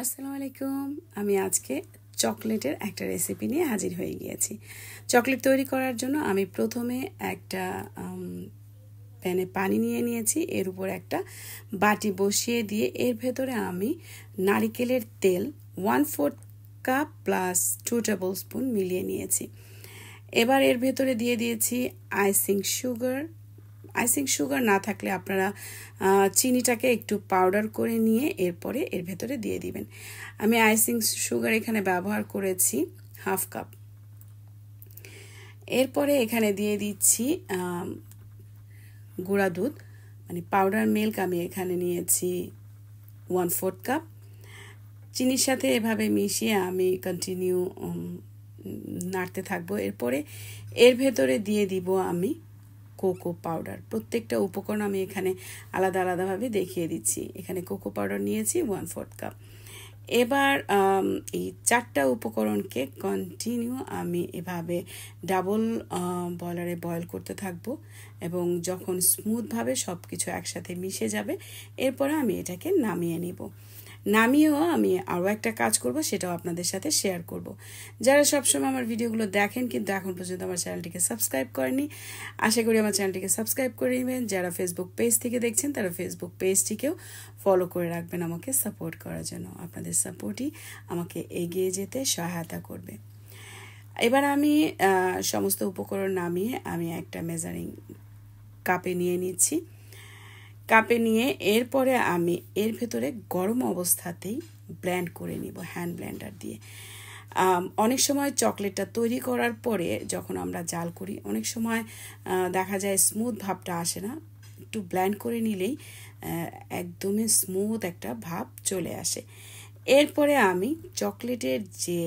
আসসালামু আলাইকুম আমি আজকে চকলেটের একটা রেসিপি নিয়ে হাজির হয়ে গিয়েছি চকলেট তৈরি করার জন্য আমি প্রথমে একটা প্যানে পানি নিয়ে নিয়েছি এর উপর একটা বাটি বসিয়ে দিয়ে এর ভেতরে আমি নারিকেলের তেল one fourth cup plus two tablespoon মিলিয়ে নিয়েছি এবার এর ভেতরে দিয়ে দিয়েছি আইসিং সুগার আইসিং সুগার না থাকলে আপনারা চিনিটাকে একটু পাউডার করে নিয়ে এরপরে এর ভেতরে দিয়ে দিবেন আমি আইসিং সুগার এখানে ব্যবহার করেছি হাফ কাপ এরপরে এখানে দিয়ে দিচ্ছি গুঁড়া দুধ মানে পাউডার মিল্ক আমি এখানে নিয়েছি ওয়ান ফোর্থ কাপ চিনির সাথে এভাবে মিশিয়ে আমি কন্টিনিউ নাড়তে থাকবো এরপরে এর ভেতরে দিয়ে দিব আমি কোকো পাউডার প্রত্যেকটা উপকরণ আমি এখানে আলাদা আলাদাভাবে দেখিয়ে দিচ্ছি এখানে কোকো পাউডার নিয়েছি ওয়ান ফোর্থ কাপ এবার এই চারটা উপকরণকে কন্টিনিউ আমি এভাবে ডাবল বয়লারে বয়ল করতে থাকব এবং যখন স্মুথভাবে সব কিছু একসাথে মিশে যাবে এরপরে আমি এটাকে নামিয়ে নিব নামিয়েও আমি আরও একটা কাজ করব সেটাও আপনাদের সাথে শেয়ার করব যারা সবসময় আমার ভিডিওগুলো দেখেন কিন্তু এখন পর্যন্ত আমার চ্যানেলটিকে সাবস্ক্রাইব করেনি আশা করি আমার চ্যানেলটিকে সাবস্ক্রাইব করে নেবেন যারা ফেসবুক পেজ থেকে দেখছেন তারা ফেসবুক পেজটিকেও ফলো করে রাখবেন আমাকে সাপোর্ট করার জন্য আপনাদের সাপোর্টই আমাকে এগিয়ে যেতে সহায়তা করবে এবার আমি সমস্ত উপকরণ নামিয়ে আমি একটা মেজারিং কাপে নিয়ে নিচ্ছি কাপে নিয়ে এরপরে আমি এর ভেতরে গরম অবস্থাতেই ব্ল্যান্ড করে নিব হ্যান্ড ব্ল্যান্ডার দিয়ে অনেক সময় চকলেটটা তৈরি করার পরে যখন আমরা জাল করি অনেক সময় দেখা যায় স্মুথ ভাবটা আসে না একটু ব্ল্যান্ড করে নিলেই একদমই স্মুথ একটা ভাব চলে আসে এরপরে আমি চকলেটের যে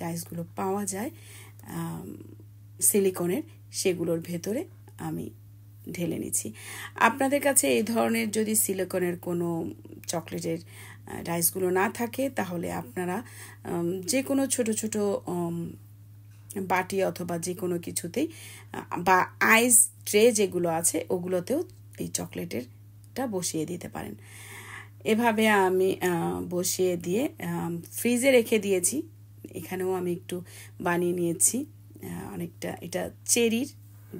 ডাইসগুলো পাওয়া যায় সিলিকনের সেগুলোর ভেতরে আমি ঢেলে নিচ্ছি আপনাদের কাছে এই ধরনের যদি সিলিকনের কোনো চকলেটের ডাইসগুলো না থাকে তাহলে আপনারা যে কোনো ছোট ছোট বাটি অথবা যে কোনো কিছুতেই বা আইস ট্রে যেগুলো আছে ওগুলোতেও এই চকলেটেরটা বসিয়ে দিতে পারেন এভাবে আমি বসিয়ে দিয়ে ফ্রিজে রেখে দিয়েছি এখানেও আমি একটু বানিয়ে নিয়েছি অনেকটা এটা চেরির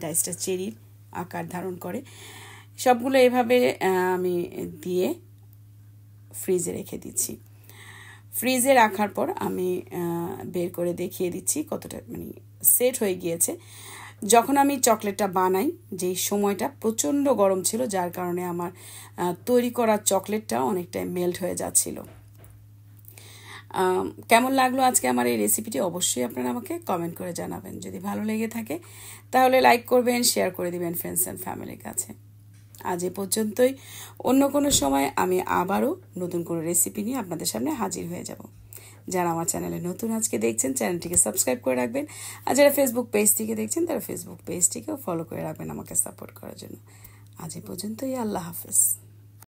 ডাইসটা চেরির আকার ধারণ করে সবগুলো এভাবে আমি দিয়ে ফ্রিজে রেখে দিচ্ছি ফ্রিজে রাখার পর আমি বের করে দেখিয়ে দিচ্ছি কতটা মানে সেট হয়ে গিয়েছে যখন আমি চকলেটটা বানাই যেই সময়টা প্রচণ্ড গরম ছিল যার কারণে আমার তৈরি করা চকলেটটা অনেকটাই মেল্ট হয়ে যাচ্ছিলো কেমন লাগলো আজকে আমার এই রেসিপিটি অবশ্যই আপনারা আমাকে কমেন্ট করে জানাবেন যদি ভালো লেগে থাকে তাহলে লাইক করবেন শেয়ার করে দিবেন ফ্রেন্ডস অ্যান্ড ফ্যামিলির কাছে আজ এ পর্যন্তই অন্য কোনো সময় আমি আবারও নতুন কোনো রেসিপি নিয়ে আপনাদের সামনে হাজির হয়ে যাব যারা আমার চ্যানেলে নতুন আজকে দেখছেন চ্যানেলটিকে সাবস্ক্রাইব করে রাখবেন আর যারা ফেসবুক পেজটিকে দেখছেন তারা ফেসবুক পেজটিকেও ফলো করে রাখবেন আমাকে সাপোর্ট করার জন্য আজ এ পর্যন্তই আল্লাহ হাফেজ